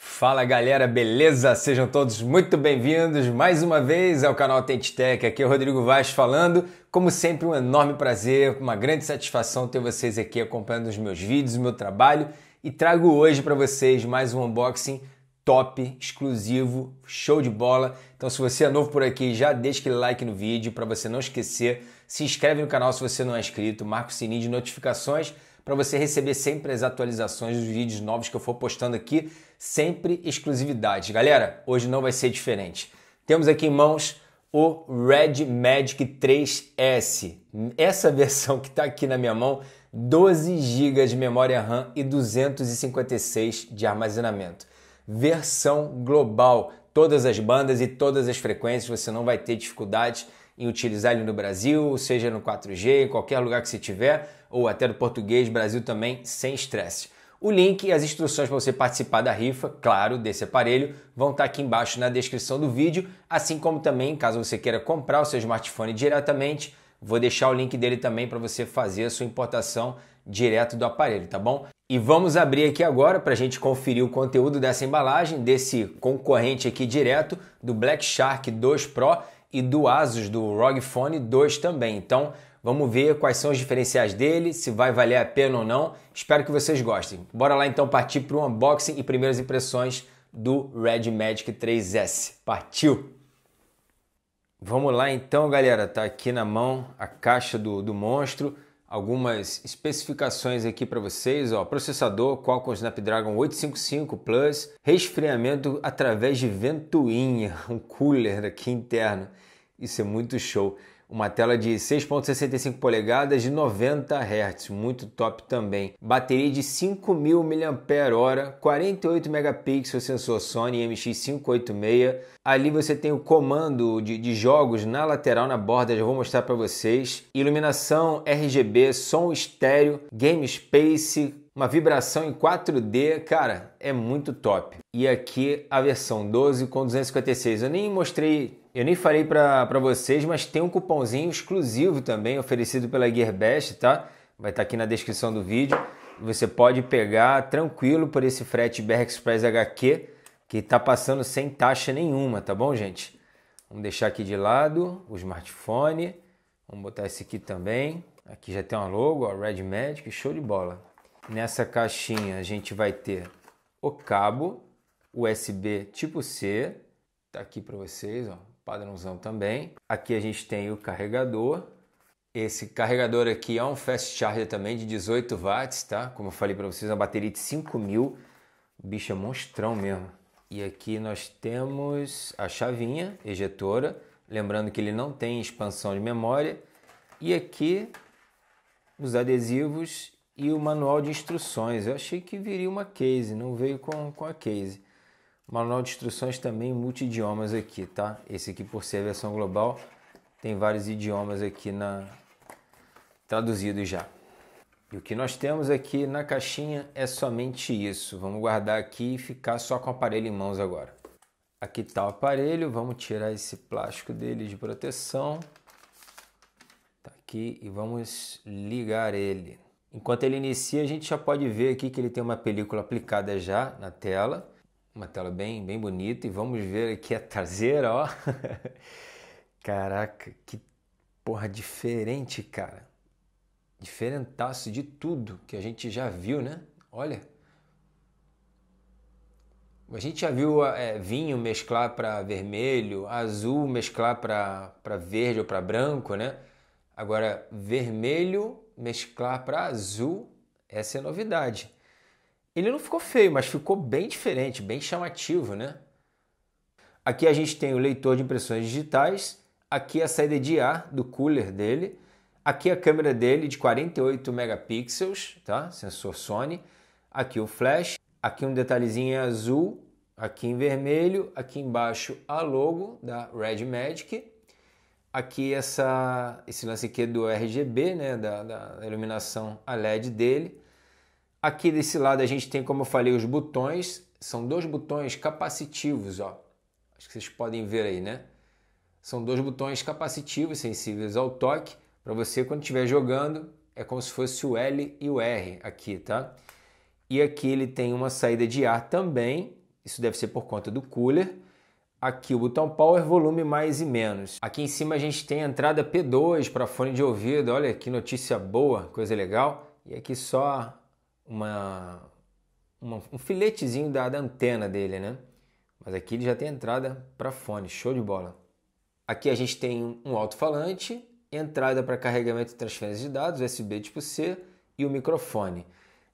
Fala galera, beleza? Sejam todos muito bem-vindos mais uma vez ao canal Tech. Aqui é o Rodrigo Vaz falando. Como sempre, um enorme prazer, uma grande satisfação ter vocês aqui acompanhando os meus vídeos, o meu trabalho e trago hoje para vocês mais um unboxing top, exclusivo, show de bola. Então, se você é novo por aqui, já deixa aquele like no vídeo para você não esquecer. Se inscreve no canal se você não é inscrito, marca o sininho de notificações para você receber sempre as atualizações dos vídeos novos que eu for postando aqui, sempre exclusividade. Galera, hoje não vai ser diferente. Temos aqui em mãos o Red Magic 3S. Essa versão que está aqui na minha mão, 12 GB de memória RAM e 256 de armazenamento. Versão global, todas as bandas e todas as frequências, você não vai ter dificuldade em utilizar ele no Brasil, seja no 4G, em qualquer lugar que você tiver, ou até do português Brasil também, sem estresse. O link e as instruções para você participar da rifa, claro, desse aparelho, vão estar tá aqui embaixo na descrição do vídeo, assim como também, caso você queira comprar o seu smartphone diretamente, vou deixar o link dele também para você fazer a sua importação direto do aparelho, tá bom? E vamos abrir aqui agora para a gente conferir o conteúdo dessa embalagem, desse concorrente aqui direto do Black Shark 2 Pro e do Asus, do ROG Phone 2 também. Então, vamos ver quais são os diferenciais dele, se vai valer a pena ou não. Espero que vocês gostem. Bora lá então partir para o unboxing e primeiras impressões do Red Magic 3S. Partiu! Vamos lá então, galera. Tá aqui na mão a caixa do, do monstro algumas especificações aqui para vocês, ó, processador Qualcomm Snapdragon 855 Plus, resfriamento através de ventoinha, um cooler aqui interno. Isso é muito show uma tela de 6.65 polegadas de 90 Hz, muito top também. Bateria de 5.000 mAh, 48 megapixels, sensor Sony MX586. Ali você tem o comando de, de jogos na lateral, na borda, já vou mostrar para vocês. Iluminação RGB, som estéreo, Game Space, uma vibração em 4D, cara, é muito top. E aqui a versão 12 com 256. Eu nem mostrei eu nem falei para vocês, mas tem um cupomzinho exclusivo também oferecido pela Gearbest, tá? Vai estar tá aqui na descrição do vídeo. Você pode pegar tranquilo por esse frete BR Express HQ, que está passando sem taxa nenhuma, tá bom, gente? Vamos deixar aqui de lado o smartphone. Vamos botar esse aqui também. Aqui já tem uma logo, ó, Red Magic, show de bola. Nessa caixinha a gente vai ter o cabo USB tipo C, tá aqui para vocês, ó, padrãozão também. Aqui a gente tem o carregador. Esse carregador aqui é um fast charger também de 18 watts, tá? Como eu falei para vocês, é uma bateria de 5000. O bicho é monstrão mesmo. E aqui nós temos a chavinha ejetora, lembrando que ele não tem expansão de memória. E aqui os adesivos e o manual de instruções. Eu achei que viria uma case, não veio com, com a case. Manual de instruções também multi-idiomas aqui, tá? Esse aqui por ser a versão global tem vários idiomas aqui na traduzido já. E o que nós temos aqui na caixinha é somente isso. Vamos guardar aqui e ficar só com o aparelho em mãos agora. Aqui está o aparelho, vamos tirar esse plástico dele de proteção. Tá aqui e vamos ligar ele. Enquanto ele inicia, a gente já pode ver aqui que ele tem uma película aplicada já na tela. Uma tela bem, bem bonita e vamos ver aqui a traseira, ó. Caraca, que porra diferente, cara. Diferentaço de tudo que a gente já viu, né? Olha. A gente já viu é, vinho mesclar para vermelho, azul mesclar para verde ou para branco, né? Agora, vermelho mesclar para azul, essa é novidade. Ele não ficou feio, mas ficou bem diferente, bem chamativo, né? Aqui a gente tem o leitor de impressões digitais, aqui a saída de ar do cooler dele, aqui a câmera dele de 48 megapixels, tá? Sensor Sony, aqui o flash, aqui um detalhezinho em azul, aqui em vermelho, aqui embaixo a logo da Red Magic, aqui essa esse lance aqui é do RGB, né, da, da iluminação a LED dele. Aqui desse lado a gente tem, como eu falei, os botões. São dois botões capacitivos, ó. Acho que vocês podem ver aí, né? São dois botões capacitivos, sensíveis ao toque, para você quando estiver jogando, é como se fosse o L e o R aqui, tá? E aqui ele tem uma saída de ar também, isso deve ser por conta do cooler. Aqui o botão power, volume mais e menos. Aqui em cima a gente tem a entrada P2 para fone de ouvido, olha que notícia boa, coisa legal. E aqui só uma, uma, um filetezinho da, da antena dele, né? Mas aqui ele já tem entrada para fone, show de bola. Aqui a gente tem um alto-falante, entrada para carregamento e transferência de dados, USB tipo C e o microfone.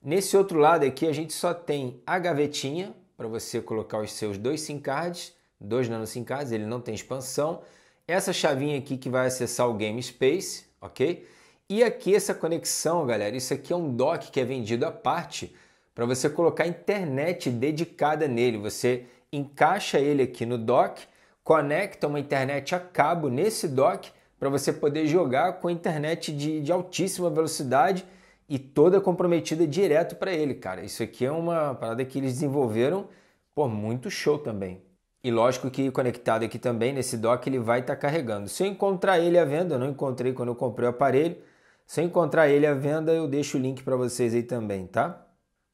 Nesse outro lado aqui a gente só tem a gavetinha para você colocar os seus dois SIM cards, dois nano SIM cards, ele não tem expansão. Essa chavinha aqui que vai acessar o Game Space, ok? E aqui essa conexão, galera, isso aqui é um dock que é vendido à parte para você colocar internet dedicada nele. Você encaixa ele aqui no dock, conecta uma internet a cabo nesse dock para você poder jogar com internet de, de, altíssima velocidade e toda comprometida direto para ele, cara. Isso aqui é uma parada que eles desenvolveram, por muito show também. E lógico que conectado aqui também nesse dock ele vai estar tá carregando. Se eu encontrar ele à venda, eu não encontrei quando eu comprei o aparelho, se eu encontrar ele à venda, eu deixo o link para vocês aí também, tá?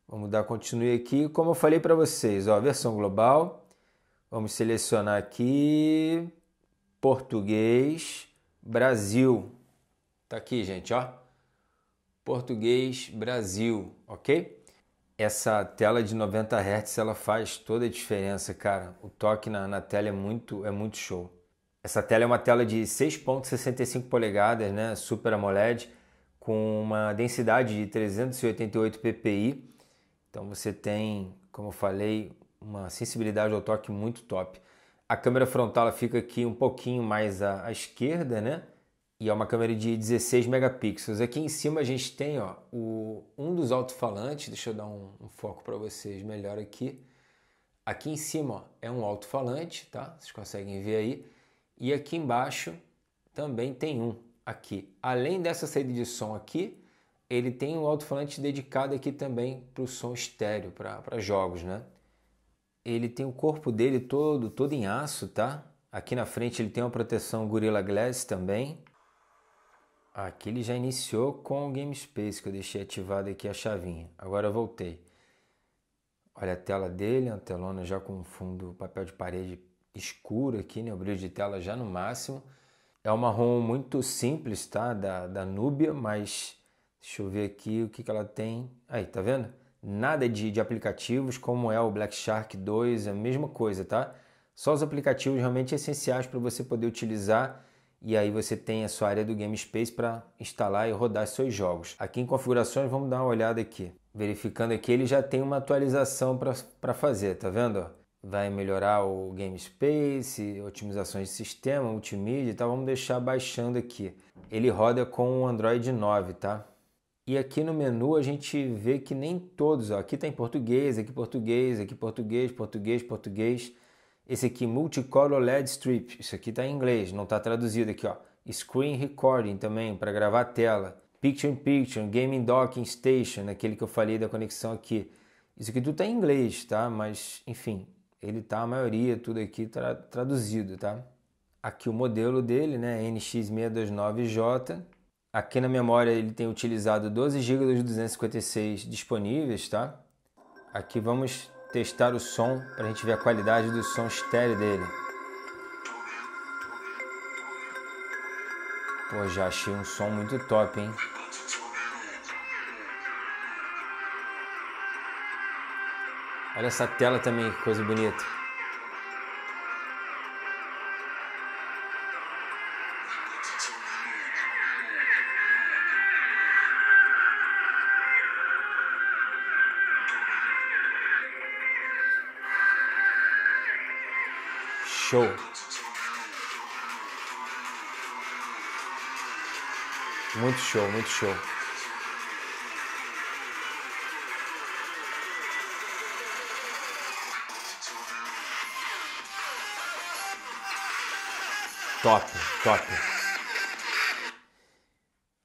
Vamos dar continue aqui. Como eu falei para vocês, ó, versão global. Vamos selecionar aqui português, Brasil. Tá aqui, gente, ó. Português, Brasil, OK? Essa tela de 90 Hz, ela faz toda a diferença, cara. O toque na, na tela é muito é muito show. Essa tela é uma tela de 6.65 polegadas, né? Super AMOLED com uma densidade de 388 ppi. Então você tem, como eu falei, uma sensibilidade ao toque muito top. A câmera frontal fica aqui um pouquinho mais à, à, esquerda, né? E é uma câmera de 16 megapixels. Aqui em cima a gente tem ó, o, um dos alto-falantes. Deixa eu dar um, um foco para vocês melhor aqui. Aqui em cima ó, é um alto-falante, tá? Vocês conseguem ver aí. E aqui embaixo também tem um aqui. Além dessa saída de som aqui, ele tem um alto-falante dedicado aqui também para o som estéreo, para jogos, né? Ele tem o corpo dele todo, todo em aço, tá? Aqui na frente ele tem uma proteção Gorilla Glass também. Aqui ele já iniciou com o Game Space, que eu deixei ativado aqui a chavinha. Agora eu voltei. Olha a tela dele, a telona já com fundo papel de parede escuro aqui, né? O brilho de tela já no máximo. É uma ROM muito simples, tá? Da, da Nubia, mas deixa eu ver aqui o que, que ela tem. Aí, tá vendo? Nada de, de aplicativos como é o Black Shark 2, é a mesma coisa, tá? Só os aplicativos realmente essenciais para você poder utilizar e aí você tem a sua área do Game Space para instalar e rodar seus jogos. Aqui em configurações, vamos dar uma olhada aqui. Verificando aqui, ele já tem uma atualização para fazer, tá vendo? vai melhorar o game space, otimizações de sistema, multimídia, tal. Vamos deixar baixando aqui. Ele roda com o Android 9, tá? E aqui no menu a gente vê que nem todos, ó, aqui tá em português, aqui português, aqui português, português, português. Esse aqui Multicolor LED Strip, isso aqui tá em inglês, não tá traduzido aqui, ó. Screen Recording também para gravar a tela. Picture in Picture, Gaming Docking Station, aquele que eu falei da conexão aqui. Isso aqui tudo tá em inglês, tá? Mas enfim, ele tá a maioria tudo aqui tra traduzido, tá? Aqui o modelo dele, né, NX629J. Aqui na memória ele tem utilizado 12 GB de 256 disponíveis, tá? Aqui vamos testar o som para a gente ver a qualidade do som estéreo dele. Pô, já achei um som muito top, hein? Olha essa tela também, que coisa bonita. Show. Muito show, muito show. Top, top.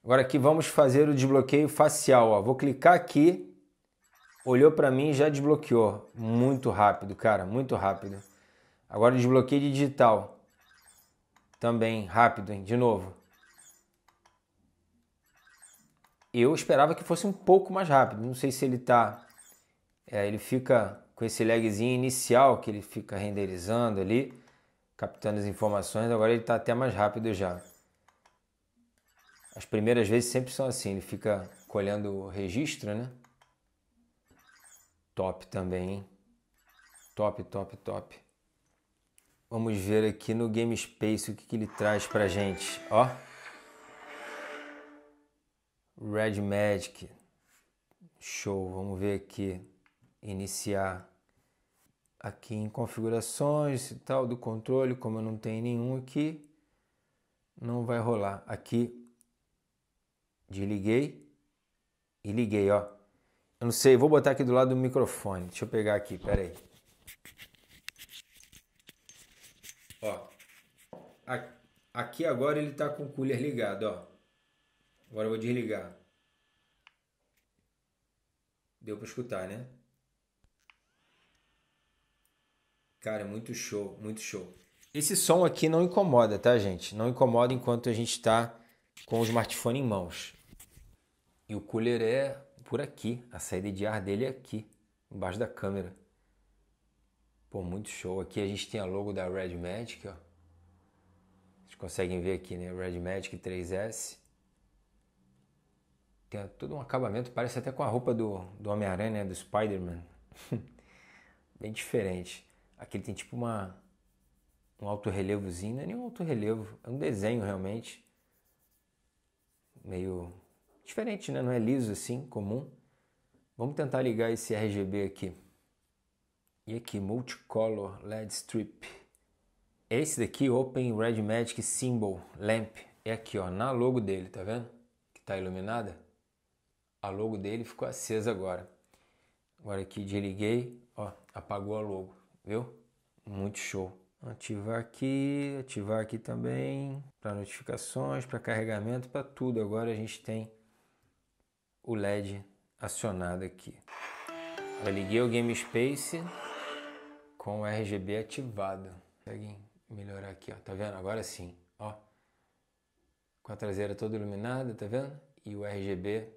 Agora aqui vamos fazer o desbloqueio facial. Ó. Vou clicar aqui, olhou para mim e já desbloqueou. Muito rápido, cara, muito rápido. Agora desbloqueio de digital. Também rápido, hein? De novo. Eu esperava que fosse um pouco mais rápido. Não sei se ele tá. É, ele fica com esse lagzinho inicial que ele fica renderizando ali captando as informações, agora ele está até mais rápido já. As primeiras vezes sempre são assim, ele fica colhendo o registro, né? Top também, hein? Top, top, top. Vamos ver aqui no Game Space o que, que ele traz pra gente. Ó. Red Magic. Show. Vamos ver aqui. Iniciar aqui em configurações e tal do controle, como eu não tenho nenhum aqui, não vai rolar. Aqui desliguei e liguei, ó. Eu não sei, vou botar aqui do lado do microfone. Deixa eu pegar aqui, pera aí. Ó. Aqui agora ele tá com o cooler ligado, ó. Agora eu vou desligar. Deu para escutar, né? Cara, é muito show, muito show. Esse som aqui não incomoda, tá, gente? Não incomoda enquanto a gente está com o smartphone em mãos. E o cooler é por aqui, a saída de ar dele é aqui, embaixo da câmera. Pô, muito show. Aqui a gente tem a logo da Red Magic, ó. Vocês conseguem ver aqui, né? Red Magic 3S. Tem todo um acabamento, parece até com a roupa do, do Homem-Aranha, né? Do Spider-Man. Bem diferente. Aqui ele tem tipo uma, um autorrelevozinho, não é nem um autorrelevo, é um desenho realmente. Meio diferente, né? Não é liso assim, comum. Vamos tentar ligar esse RGB aqui. E aqui, Multicolor LED Strip. Esse daqui, Open Red Magic Symbol Lamp, é aqui, ó, na logo dele, tá vendo? Que tá iluminada. A logo dele ficou acesa agora. Agora aqui desliguei, ó, apagou a logo viu? Muito show. Ativar aqui, ativar aqui também para notificações, para carregamento, para tudo. Agora a gente tem o LED acionado aqui. Eu liguei o Game Space com o RGB ativado. Conseguem melhorar aqui, ó. Tá vendo? Agora sim, ó. Com a traseira toda iluminada, tá vendo? E o RGB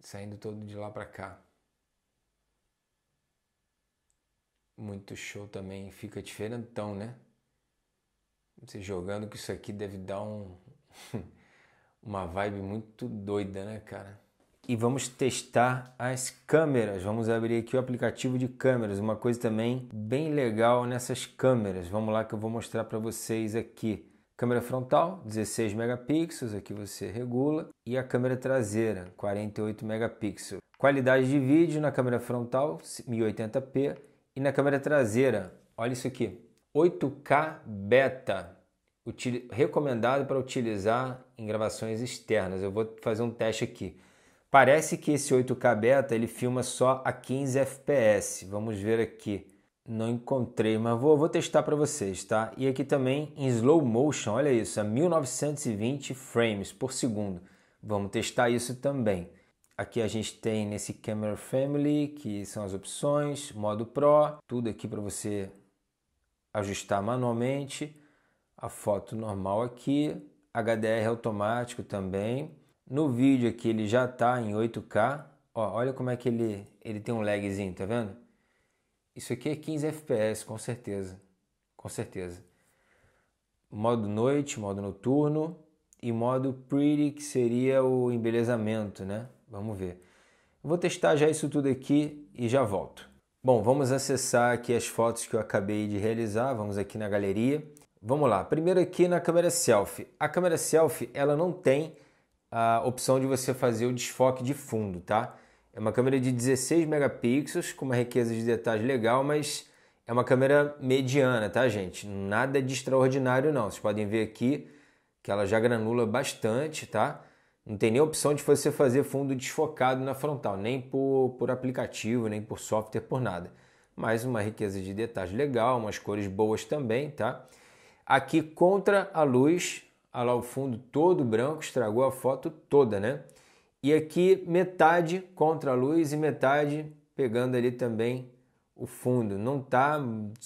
saindo todo de lá para cá. muito show também fica diferentão, né? Você jogando que isso aqui deve dar um uma vibe muito doida, né, cara? E vamos testar as câmeras. Vamos abrir aqui o aplicativo de câmeras, uma coisa também bem legal nessas câmeras. Vamos lá que eu vou mostrar para vocês aqui. Câmera frontal, 16 megapixels, aqui você regula, e a câmera traseira, 48 megapixels. Qualidade de vídeo na câmera frontal, 1080p e na câmera traseira, olha isso aqui, 8K beta, recomendado para utilizar em gravações externas. Eu vou fazer um teste aqui. Parece que esse 8K beta ele filma só a 15 fps. Vamos ver aqui. Não encontrei, mas vou, vou testar para vocês, tá? E aqui também em slow motion, olha isso, a 1920 frames por segundo. Vamos testar isso também. Aqui a gente tem nesse Camera Family, que são as opções, modo Pro, tudo aqui para você ajustar manualmente. A foto normal aqui, HDR automático também. No vídeo aqui ele já está em 8K. Ó, olha como é que ele, ele tem um lagzinho, tá vendo? Isso aqui é 15 FPS, com certeza. Com certeza. Modo noite, modo noturno e modo pretty, que seria o embelezamento, né? Vamos ver. vou testar já isso tudo aqui e já volto. Bom, vamos acessar aqui as fotos que eu acabei de realizar. Vamos aqui na galeria. Vamos lá. Primeiro aqui na câmera selfie. A câmera selfie, ela não tem a opção de você fazer o desfoque de fundo, tá? É uma câmera de 16 megapixels com uma riqueza de detalhes legal, mas é uma câmera mediana, tá, gente? Nada de extraordinário não. Vocês podem ver aqui que ela já granula bastante, tá? Não tem nem opção de você fazer fundo desfocado na frontal, nem por, por aplicativo, nem por software, por nada. Mas uma riqueza de detalhes legal, umas cores boas também, tá? Aqui contra a luz, olha lá o fundo todo branco, estragou a foto toda, né? E aqui metade contra a luz e metade pegando ali também o fundo. Não tá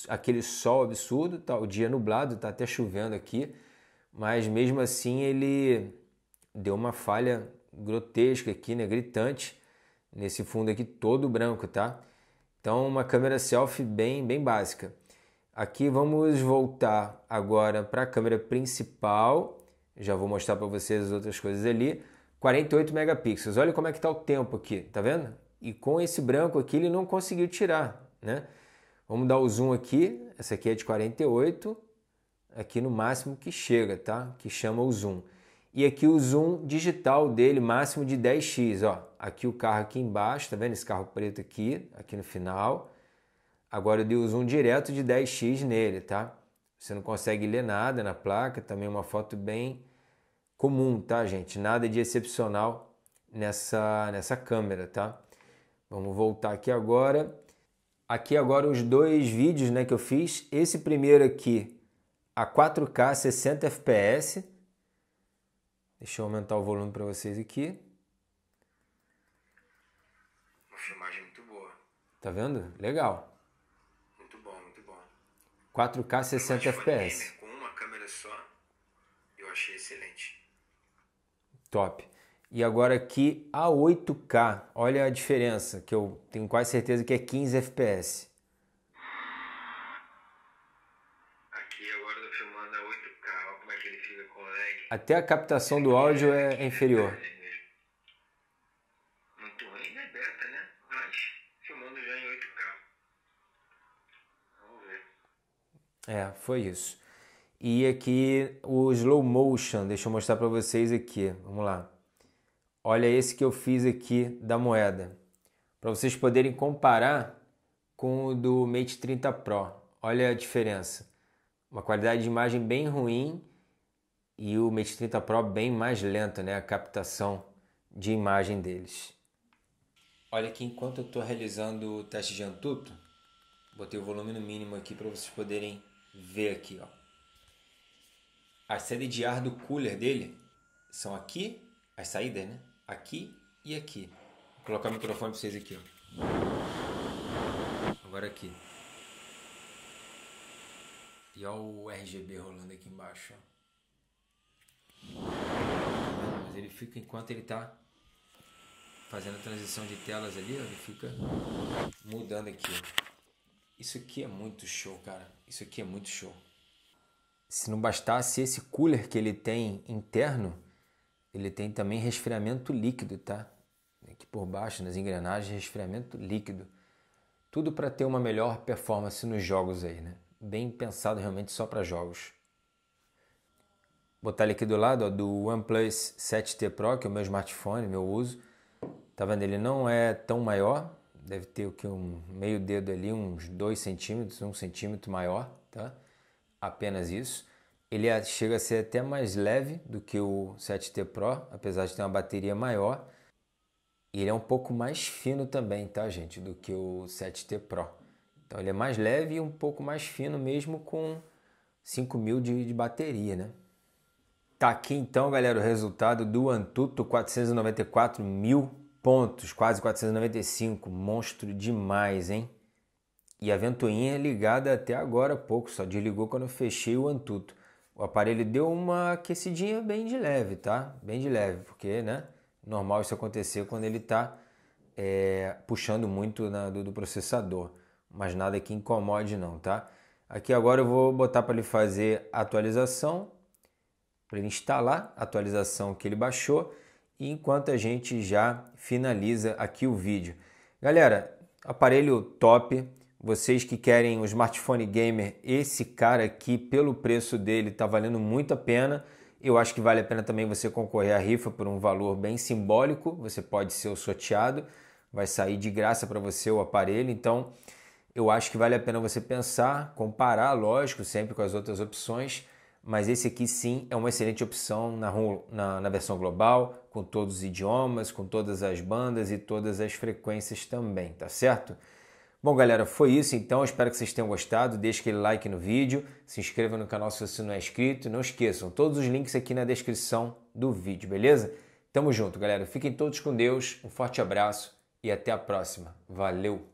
aquele sol absurdo, tá o dia nublado, tá até chovendo aqui, mas mesmo assim ele deu uma falha grotesca aqui, né, gritante, nesse fundo aqui todo branco, tá? Então uma câmera selfie bem, bem básica. Aqui vamos voltar agora para a câmera principal. Já vou mostrar para vocês as outras coisas ali. 48 megapixels. Olha como é que tá o tempo aqui, tá vendo? E com esse branco aqui ele não conseguiu tirar, né? Vamos dar o zoom aqui. Essa aqui é de 48. Aqui no máximo que chega, tá? Que chama o zoom e aqui o zoom digital dele máximo de 10x, ó. Aqui o carro aqui embaixo, tá vendo esse carro preto aqui, aqui no final. Agora eu dei o zoom direto de 10x nele, tá? Você não consegue ler nada na placa, também é uma foto bem comum, tá, gente? Nada de excepcional nessa nessa câmera, tá? Vamos voltar aqui agora. Aqui agora os dois vídeos, né, que eu fiz. Esse primeiro aqui a 4K 60 fps, Deixa eu aumentar o volume para vocês aqui. Uma filmagem muito boa. Tá vendo? Legal. Muito bom, muito bom. 4K 60 FPS. Com uma câmera só, eu achei excelente. Top. E agora aqui a 8K. Olha a diferença, que eu tenho quase certeza que é 15 FPS. Até a captação do áudio é inferior. Né? É, foi isso. E aqui o slow motion, deixa eu mostrar para vocês aqui. Vamos lá. Olha esse que eu fiz aqui da moeda. Para vocês poderem comparar com o do Mate 30 Pro. Olha a diferença. Uma qualidade de imagem bem ruim e o Mate 30 Pro bem mais lento, né, a captação de imagem deles. Olha que enquanto eu estou realizando o teste de Antutu, botei o volume no mínimo aqui para vocês poderem ver aqui, ó. A série de ar do cooler dele são aqui, as saídas, né? Aqui e aqui. Vou colocar o microfone para vocês aqui, ó. Agora aqui. E olha o RGB rolando aqui embaixo, ó. Ele fica enquanto ele está fazendo a transição de telas ali, ele fica mudando aqui. Isso aqui é muito show, cara. Isso aqui é muito show. Se não bastasse esse cooler que ele tem interno, ele tem também resfriamento líquido, tá? Aqui por baixo, nas engrenagens, resfriamento líquido. Tudo para ter uma melhor performance nos jogos aí, né? Bem pensado realmente só para jogos botar ele aqui do lado, ó, do OnePlus 7T Pro, que é o meu smartphone, meu uso. Tá vendo? Ele não é tão maior, deve ter o que um meio dedo ali, uns 2 centímetros, 1 um centímetro maior, tá? Apenas isso. Ele é, chega a ser até mais leve do que o 7T Pro, apesar de ter uma bateria maior. E ele é um pouco mais fino também, tá, gente, do que o 7T Pro. Então ele é mais leve e um pouco mais fino mesmo com 5.000 de, de bateria, né? Tá aqui então, galera, o resultado do Antuto, 494 mil pontos, quase 495, monstro demais, hein? E a ventoinha é ligada até agora pouco, só desligou quando eu fechei o Antuto. O aparelho deu uma aquecidinha bem de leve, tá? Bem de leve, porque, né? Normal isso acontecer quando ele tá é, puxando muito na, do, do processador. Mas nada que incomode não, tá? Aqui agora eu vou botar para ele fazer atualização para ele instalar a atualização que ele baixou e enquanto a gente já finaliza aqui o vídeo. Galera, aparelho top. Vocês que querem o um smartphone gamer, esse cara aqui, pelo preço dele, está valendo muito a pena. Eu acho que vale a pena também você concorrer à rifa por um valor bem simbólico. Você pode ser o sorteado, vai sair de graça para você o aparelho. Então, eu acho que vale a pena você pensar, comparar, lógico, sempre com as outras opções, mas esse aqui sim é uma excelente opção na, na, na, versão global, com todos os idiomas, com todas as bandas e todas as frequências também, tá certo? Bom, galera, foi isso então. Espero que vocês tenham gostado. Deixe aquele like no vídeo, se inscreva no canal se você não é inscrito. Não esqueçam, todos os links aqui na descrição do vídeo, beleza? Tamo junto, galera. Fiquem todos com Deus. Um forte abraço e até a próxima. Valeu!